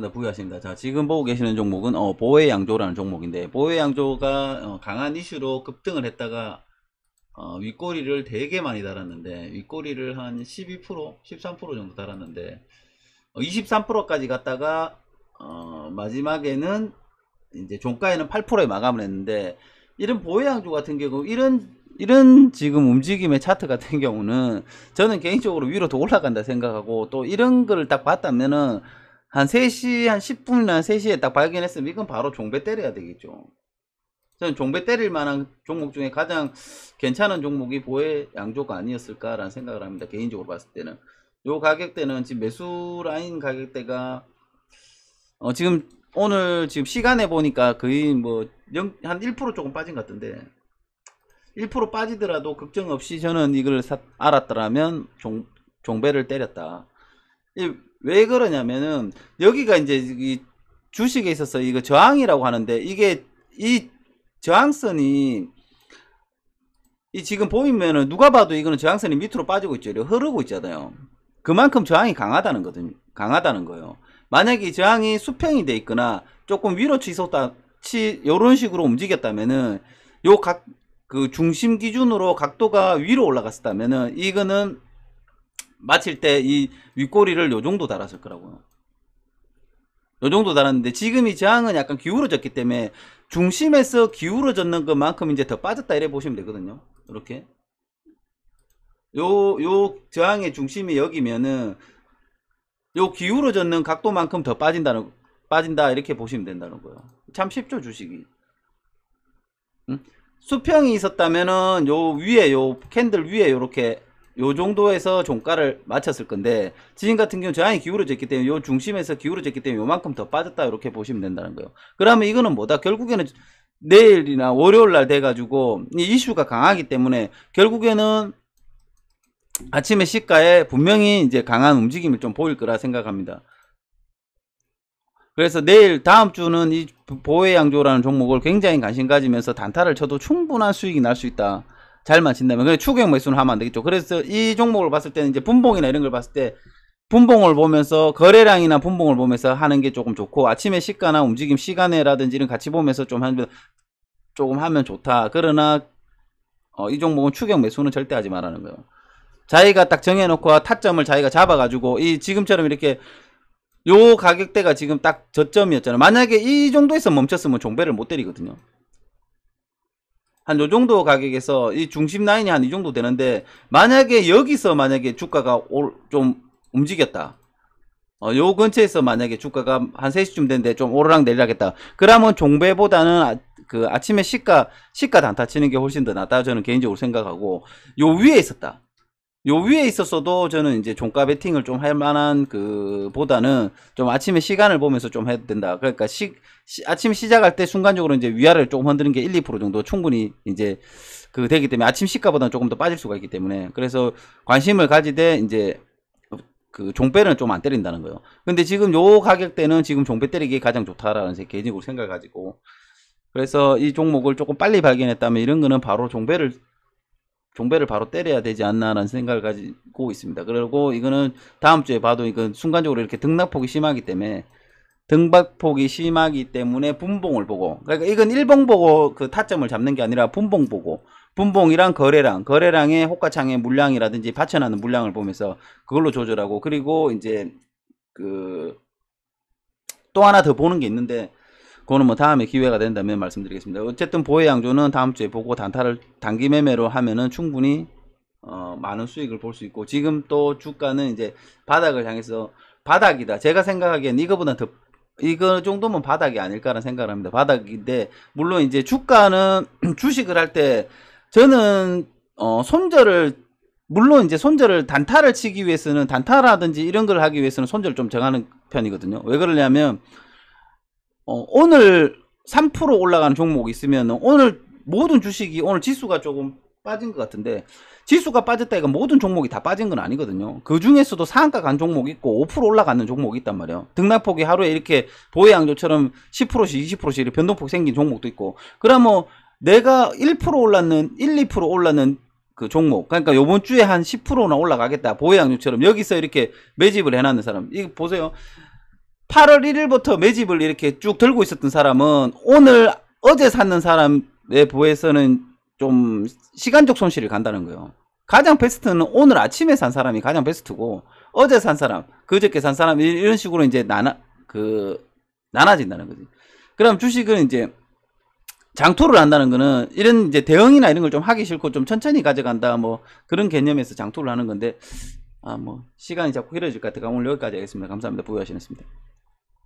맞습부여하십니다 자, 지금 보고 계시는 종목은 어, 보혜 양조라는 종목인데 보혜 양조가 어, 강한 이슈로 급등을 했다가 어, 윗꼬리를 되게 많이 달았는데 윗꼬리를 한 12%, 13% 정도 달았는데 어, 23%까지 갔다가 어, 마지막에는 이제 종가에는 8%에 마감을 했는데 이런 보혜 양조 같은 경우 이런 이런 지금 움직임의 차트 같은 경우는 저는 개인적으로 위로 더 올라간다 생각하고 또 이런 걸 딱 봤다면은 한 3시, 한 10분이나 3시에 딱 발견했으면 이건 바로 종배 때려야 되겠죠. 저는 종배 때릴 만한 종목 중에 가장 괜찮은 종목이 보혜 양조가 아니었을까라는 생각을 합니다. 개인적으로 봤을 때는. 요 가격대는 지금 매수 라인 가격대가 어 지금 오늘 지금 시간에 보니까 거의 뭐한1% 조금 빠진 것 같은데 1% 빠지더라도 걱정 없이 저는 이걸 사, 알았더라면 종, 종배를 때렸다. 왜 그러냐면은 여기가 이제 이 주식에 있어서 이거 저항이라고 하는데 이게 이 저항선이 이 지금 보이면은 누가 봐도 이거는 저항선이 밑으로 빠지고 있죠. 흐르고 있잖아요. 그만큼 저항이 강하다는 거든 강하다는 거예요. 만약에 저항이 수평이 돼 있거나 조금 위로 치솟다 치 요런 식으로 움직였다면은 요 각 그 중심 기준으로 각도가 위로 올라갔었다면은 이거는 마칠 때이 윗꼬리를 요 정도 달았을 거라고요. 요 정도 달았는데 지금 이 저항은 약간 기울어졌기 때문에 중심에서 기울어졌는 것만큼 이제 더 빠졌다 이래 보시면 되거든요. 이렇게 요 요 저항의 중심이 여기면은 요 기울어졌는 각도만큼 더 빠진다는 빠진다 이렇게 보시면 된다는 거예요. 참 쉽죠 주식이. 응? 수평이 있었다면은 요 위에 요 캔들 위에 요렇게 요 정도에서 종가를 맞췄을 건데 지진 같은 경우 저항이 기울어져 있기 때문에 요 중심에서 기울어져 있기 때문에 요만큼 더 빠졌다 이렇게 보시면 된다는 거예요 그러면 이거는 뭐다 결국에는 내일이나 월요일날 돼가지고 이 이슈가 강하기 때문에 결국에는 아침에 시가에 분명히 이제 강한 움직임을 좀 보일 거라 생각합니다 그래서 내일 다음 주는 이 보혜양조라는 종목을 굉장히 관심 가지면서 단타를 쳐도 충분한 수익이 날 수 있다 잘 맞힌다면 그래 추경 매수는 하면 안 되겠죠. 그래서 이 종목을 봤을 때는 이제 분봉이나 이런 걸 봤을 때 분봉을 보면서 거래량이나 분봉을 보면서 하는 게 조금 좋고 아침에 시가나 움직임 시간에라든지 이런 같이 보면서 좀 하면 조금 하면 좋다. 그러나 어, 이 종목은 추경 매수는 절대 하지 말라는 거예요. 자기가 딱 정해놓고 아, 타점을 자기가 잡아가지고 이 지금처럼 이렇게 요 가격대가 지금 딱 저점이었잖아요. 만약에 이 정도에서 멈췄으면 종배를 못 때리거든요. 한요 정도 가격에서 이 중심 라인이 한 이 정도 되는데 만약에 여기서 만약에 주가가 올, 좀 움직였다. 어, 요 근처에서 만약에 주가가 한 3시쯤 됐는데 좀 오르락 내리락 했다. 그러면 종배보다는 아, 그 아침에 시가, 시가 단타 치는 게 훨씬 더 낫다. 저는 개인적으로 생각하고 요 위에 있었다. 요 위에 있었어도 저는 이제 종가 베팅을 좀 할 만한 그 보다는 좀 아침에 시간을 보면서 좀 해야 된다. 그러니까 시, 시 아침 시작할 때 순간적으로 이제 위아래를 조금 흔드는 게 1, 2% 정도 충분히 이제 그 되기 때문에 아침 시가보다는 조금 더 빠질 수가 있기 때문에 그래서 관심을 가지되 이제 그 종배는 좀 안 때린다는 거예요. 근데 지금 요 가격대는 지금 종배 때리기 가장 좋다라는 제 개인적으로 생각을 가지고 그래서 이 종목을 조금 빨리 발견했다면 이런 거는 바로 종배를 종배를 바로 때려야 되지 않나라는 생각을 가지고 있습니다. 그리고 이거는 다음 주에 봐도 이건 순간적으로 이렇게 등락폭이 심하기 때문에 등박폭이 심하기 때문에 분봉을 보고 그러니까 이건 일봉 보고 그 타점을 잡는 게 아니라 분봉 보고 분봉이랑 거래량 거래량의 호가창의 물량이라든지 받쳐나는 물량을 보면서 그걸로 조절하고 그리고 이제 그 또 하나 더 보는 게 있는데 그거는 뭐 다음에 기회가 된다면 말씀드리겠습니다. 어쨌든 보혜 양조는 다음 주에 보고 단타를 단기 매매로 하면은 충분히 어, 많은 수익을 볼 수 있고 지금 또 주가는 이제 바닥을 향해서 바닥이다. 제가 생각하기엔 이거보다 더 이거 정도면 바닥이 아닐까라는 생각을 합니다. 바닥인데 물론 이제 주가는 주식을 할 때 저는 어, 손절을 물론 이제 손절을 단타를 치기 위해서는 단타라든지 이런 걸 하기 위해서는 손절을 좀 정하는 편이거든요. 왜 그러냐면 어, 오늘 3% 올라가는 종목이 있으면 오늘 모든 주식이 오늘 지수가 조금 빠진 것 같은데 지수가 빠졌다 이거 모든 종목이 다 빠진 건 아니거든요 그 중에서도 상한가 간 종목이 있고 5% 올라가는 종목이 있단 말이에요 등락폭이 하루에 이렇게 보혜양조처럼 10%씩 20%씩 변동폭 생긴 종목도 있고 그러면 내가 1% 올랐는 1, 2% 올랐는 그 종목 그러니까 요번 주에 한 10%나 올라가겠다 보혜양조처럼 여기서 이렇게 매집을 해놨는 사람 이거 보세요 8월 1일부터 매집을 이렇게 쭉 들고 있었던 사람은 오늘 어제 샀는 사람에 비해서는 좀 시간적 손실을 간다는 거예요. 가장 베스트는 오늘 아침에 산 사람이 가장 베스트고 어제 산 사람, 그저께 산 사람 이런 식으로 이제 나나 그 나눠진다는 거지. 그럼 주식은 이제 장투를 한다는 거는 이런 이제 대응이나 이런 걸 좀 하기 싫고 좀 천천히 가져간다 뭐 그런 개념에서 장투를 하는 건데 아뭐 시간이 자꾸 길어질 것 같아 오늘 여기까지 하겠습니다 감사합니다 부여하시겠습니다